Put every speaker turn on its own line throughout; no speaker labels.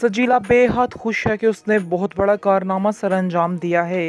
सजीला बेहद खुश है कि उसने बहुत बड़ा कारनामा सर अंजाम दिया है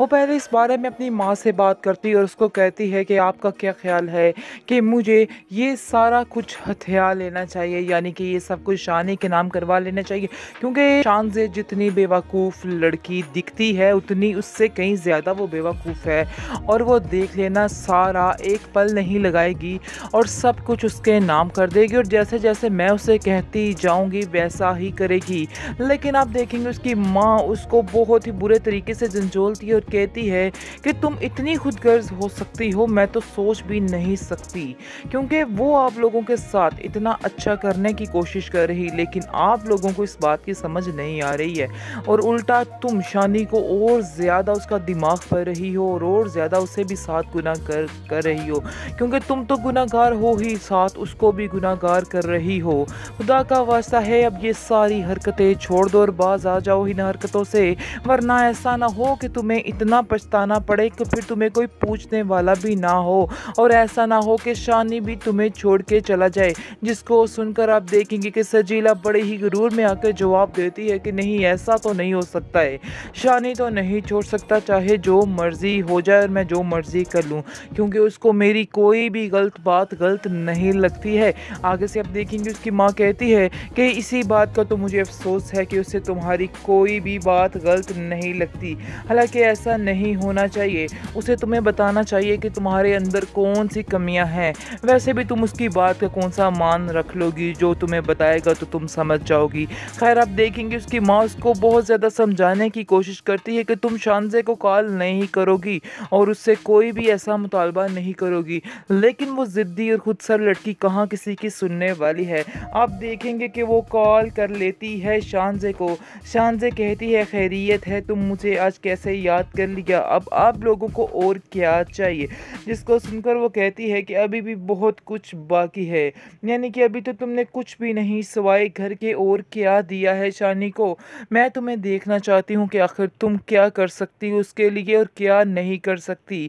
वो पहले इस बारे में अपनी माँ से बात करती है और उसको कहती है कि आपका क्या ख्याल है कि मुझे ये सारा कुछ हथियार लेना चाहिए यानी कि ये सब कुछ शानी के नाम करवा लेना चाहिए क्योंकि शान से जितनी बेवकूफ़ लड़की दिखती है उतनी उससे कहीं ज़्यादा वो बेवकूफ़ है और वो देख लेना सारा एक पल नहीं लगाएगी और सब कुछ उसके नाम कर देगी और जैसे जैसे मैं उसे कहती जाऊँगी वैसा ही करेगी देगी लेकिन आप देखेंगे उसकी माँ उसको बहुत ही बुरे तरीके से झंझोलती है और कहती है कि तुम इतनी खुदगर्ज हो सकती हो मैं तो सोच भी नहीं सकती क्योंकि वो आप लोगों के साथ इतना अच्छा करने की कोशिश कर रही लेकिन आप लोगों को इस बात की समझ नहीं आ रही है और उल्टा तुम शानी को और ज़्यादा उसका दिमाग पर रही हो और और ज़्यादा उसे भी साथ गुना कर कर रही हो क्योंकि तुम तो गुनागार हो ही साथ उसको भी गुनागार कर रही हो खुदा का वास्ता है अब ये सारी हरकतें छोड़ दो और बाज आ जाओ इन हरकतों से वरना ऐसा ना हो कि तुम्हें इतना पछताना पड़े कि फिर तुम्हें कोई पूछने वाला भी ना हो और ऐसा ना हो कि शानी भी तुम्हें छोड़ के चला जाए जिसको सुनकर आप देखेंगे कि सजीला बड़े ही गुरूर में आकर जवाब देती है कि नहीं ऐसा तो नहीं हो सकता है शानी तो नहीं छोड़ सकता चाहे जो मर्ज़ी हो जाए और मैं जो मर्ज़ी कर लूँ क्योंकि उसको मेरी कोई भी गलत बात गलत नहीं लगती है आगे से आप देखेंगे उसकी माँ कहती है कि इसी बात का तो मुझे मुझे अफसोस है कि उसे तुम्हारी कोई भी बात गलत नहीं लगती हालांकि ऐसा नहीं होना चाहिए उसे तुम्हें बताना चाहिए कि तुम्हारे अंदर कौन सी कमियां हैं वैसे भी तुम उसकी बात का कौन सा मान रख लोगी जो तुम्हें बताएगा तो तुम समझ जाओगी खैर आप देखेंगे उसकी माँ उसको बहुत ज़्यादा समझाने की कोशिश करती है कि तुम शानजे को कॉल नहीं करोगी और उससे कोई भी ऐसा मुतालबा नहीं करोगी लेकिन वो ज़िद्दी और खुद सर लड़की कहाँ किसी की सुनने वाली है आप देखेंगे कि वो कॉल कर लेती कहती है शानजे को शानजे कहती है खैरियत है तुम मुझे आज कैसे याद कर लिया अब आप लोगों को और क्या चाहिए जिसको सुनकर वो कहती है कि अभी भी बहुत कुछ बाकी है यानी कि अभी तो तुमने कुछ भी नहीं सवाए घर के और क्या दिया है शानी को मैं तुम्हें देखना चाहती हूँ कि आखिर तुम क्या कर सकती हो उसके लिए और क्या नहीं कर सकती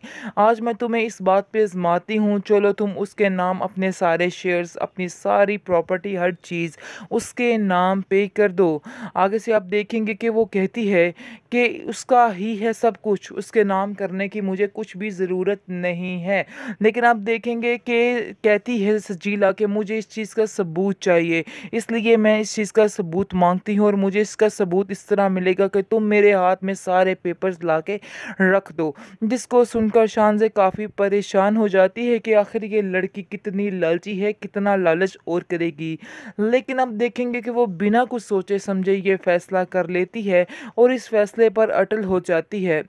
आज मैं तुम्हें इस बात पर आजमाती हूँ चलो तुम उसके नाम अपने सारे शेयर्स अपनी सारी प्रॉपर्टी हर चीज़ उसके नाम पे सही कर दो आगे से आप देखेंगे कि वो कहती है कि उसका ही है सब कुछ उसके नाम करने की मुझे कुछ भी ज़रूरत नहीं है लेकिन आप देखेंगे कि कहती है सजीला कि मुझे इस चीज़ का सबूत चाहिए इसलिए मैं इस चीज़ का सबूत मांगती हूँ और मुझे इसका सबूत इस तरह मिलेगा कि तुम मेरे हाथ में सारे पेपर्स ला के रख दो जिसको सुनकर शानजे काफ़ी परेशान हो जाती है कि आखिर ये लड़की कितनी लालची है कितना लालच और करेगी लेकिन अब देखेंगे कि वो बिना कुछ सोचे समझे ये फैसला कर लेती है और इस फैसले पर अटल हो जाती है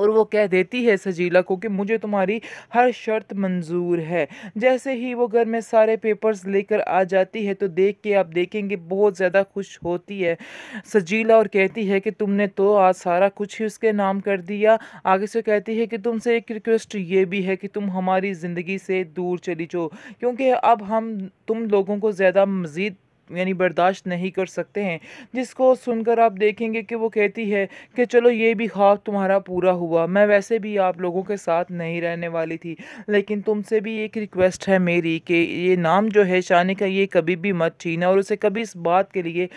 और वो कह देती है सजीला को कि मुझे तुम्हारी हर शर्त मंजूर है जैसे ही वो घर में सारे पेपर्स लेकर आ जाती है तो देख के आप देखेंगे बहुत ज़्यादा खुश होती है सजीला और कहती है कि तुमने तो आज सारा कुछ ही उसके नाम कर दिया आगे से कहती है कि तुमसे एक रिक्वेस्ट ये भी है कि तुम हमारी ज़िंदगी से दूर चली जाओ क्योंकि अब हम तुम लोगों को ज़्यादा मज़ीद यानी बर्दाश्त नहीं कर सकते हैं जिसको सुनकर आप देखेंगे कि वो कहती है कि चलो ये भी ख्वाब तुम्हारा पूरा हुआ मैं वैसे भी आप लोगों के साथ नहीं रहने वाली थी लेकिन तुमसे भी एक रिक्वेस्ट है मेरी कि ये नाम जो है शानी का ये कभी भी मत छीना और उसे कभी इस बात के लिए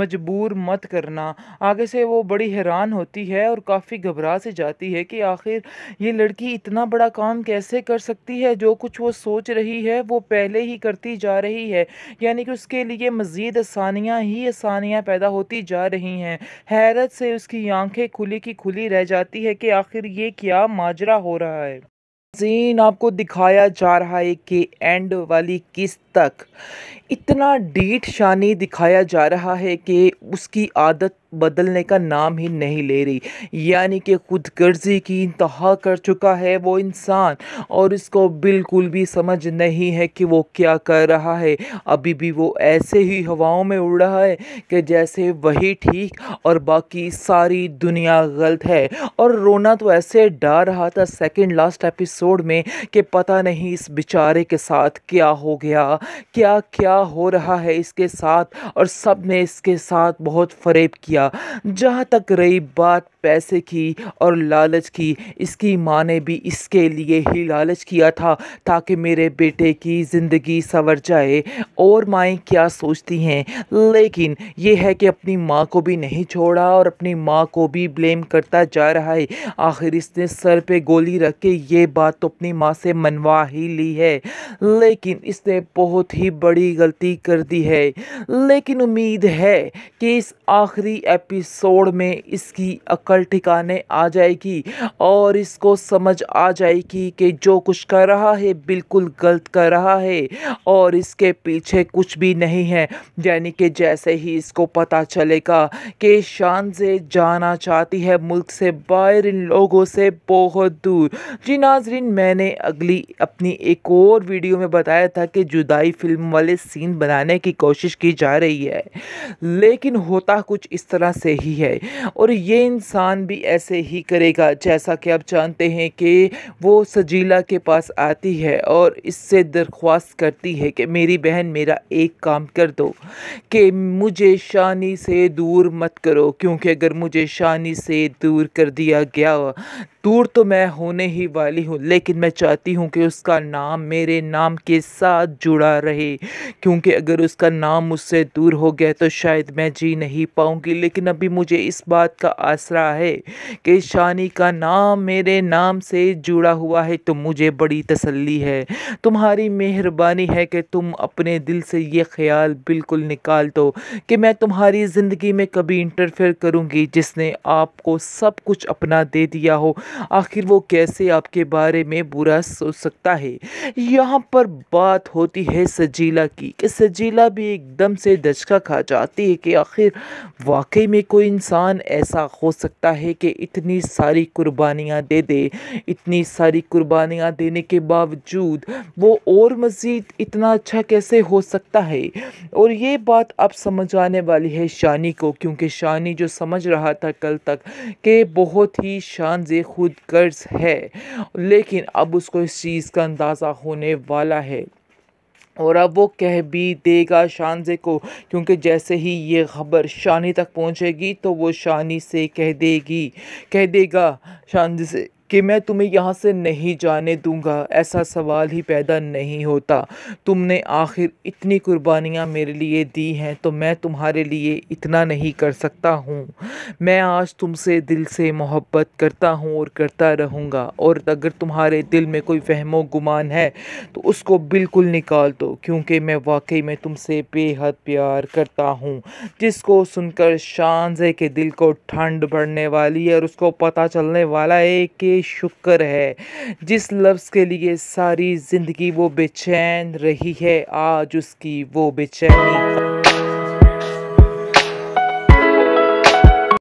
मजबूर मत करना आगे से वो बड़ी हैरान होती है और काफ़ी घबरा से जाती है कि आखिर ये लड़की इतना बड़ा काम कैसे कर सकती है जो कुछ वो सोच रही है वो पहले ही करती जा रही है यानी कि उसके लिए मज़ीद आसानियाँ ही आसानियाँ पैदा होती जा रही हैं हैरत से उसकी आंखें खुली की खुली रह जाती है कि आखिर ये क्या माजरा हो रहा है सीन आपको दिखाया जा रहा है कि एंड वाली किस्त तक इतना डीट शानी दिखाया जा रहा है कि उसकी आदत बदलने का नाम ही नहीं ले रही यानी कि खुद गर्जी की इंतहा कर चुका है वो इंसान और इसको बिल्कुल भी समझ नहीं है कि वो क्या कर रहा है अभी भी वो ऐसे ही हवाओं में उड़ रहा है कि जैसे वही ठीक और बाकी सारी दुनिया गलत है और रोना तो ऐसे डर रहा था सेकंड लास्ट एपिसोड में कि पता नहीं इस बेचारे के साथ क्या हो गया क्या क्या हो रहा है इसके साथ और सब ने इसके साथ बहुत फरेब किया किया जहाँ तक रही बात पैसे की और लालच की इसकी माँ ने भी इसके लिए ही लालच किया था ताकि मेरे बेटे की ज़िंदगी संवर जाए और माएँ क्या सोचती हैं लेकिन यह है कि अपनी माँ को भी नहीं छोड़ा और अपनी माँ को भी ब्लेम करता जा रहा है आखिर इसने सर पे गोली रख के ये बात तो अपनी माँ से मनवा ही ली है लेकिन इसने बहुत ही बड़ी गलती कर दी है लेकिन उम्मीद है कि इस आखिरी एपिसोड में इसकी अकल ठिकाने आ जाएगी और इसको समझ आ जाएगी कि जो कुछ कर रहा है बिल्कुल गलत कर रहा है और इसके पीछे कुछ भी नहीं है यानी कि जैसे ही इसको पता चलेगा कि शान से जाना चाहती है मुल्क से बाहर इन लोगों से बहुत दूर जी नाजरीन मैंने अगली अपनी एक और वीडियो में बताया था कि जुदाई फिल्म वाले सीन बनाने की कोशिश की जा रही है लेकिन होता कुछ इस तरह तरह से ही है और ये इंसान भी ऐसे ही करेगा जैसा कि आप जानते हैं कि वो सजीला के पास आती है और इससे दरख्वास्त करती है कि मेरी बहन मेरा एक काम कर दो कि मुझे शानी से दूर मत करो क्योंकि अगर मुझे शानी से दूर कर दिया गया दूर तो मैं होने ही वाली हूँ लेकिन मैं चाहती हूँ कि उसका नाम मेरे नाम के साथ जुड़ा रहे क्योंकि अगर उसका नाम मुझसे दूर हो गया तो शायद मैं जी नहीं पाऊँगी लेकिन अभी मुझे इस बात का आसरा है कि शानी का नाम मेरे नाम से जुड़ा हुआ है तो मुझे बड़ी तसल्ली है तुम्हारी मेहरबानी है कि तुम अपने दिल से ये ख्याल बिल्कुल निकाल दो कि मैं तुम्हारी ज़िंदगी में कभी इंटरफेयर करूँगी जिसने आपको सब कुछ अपना दे दिया हो आखिर वो कैसे आपके बारे में बुरा सोच सकता है यहाँ पर बात होती है सजीला की कि सजीला भी एकदम से दचका खा जाती है कि आखिर वाकई वाकई में कोई इंसान ऐसा हो सकता है कि इतनी सारी कुर्बानियाँ दे दे इतनी सारी कुर्बानियाँ देने के बावजूद वो और मज़ीद इतना अच्छा कैसे हो सकता है और ये बात अब समझ आने वाली है शानी को क्योंकि शानी जो समझ रहा था कल तक कि बहुत ही शान जे खुद गर्ज है लेकिन अब उसको इस चीज़ का अंदाज़ा होने वाला है और अब वो कह भी देगा शानजे को क्योंकि जैसे ही ये खबर शानी तक पहुंचेगी तो वो शानी से कह देगी कह देगा शानजे से कि मैं तुम्हें यहाँ से नहीं जाने दूँगा ऐसा सवाल ही पैदा नहीं होता तुमने आखिर इतनी कुर्बानियाँ मेरे लिए दी हैं तो मैं तुम्हारे लिए इतना नहीं कर सकता हूँ मैं आज तुमसे दिल से मोहब्बत करता हूँ और करता रहूँगा और अगर तुम्हारे दिल में कोई वहमो गुमान है तो उसको बिल्कुल निकाल दो क्योंकि मैं वाकई में तुमसे बेहद प्यार करता हूँ जिसको सुनकर शानजे के दिल को ठंड बढ़ने वाली है और उसको पता चलने वाला है कि शुक्र है जिस लफ्ज़ के लिए सारी ज़िंदगी वो बेचैन रही है आज उसकी वो बेचैनी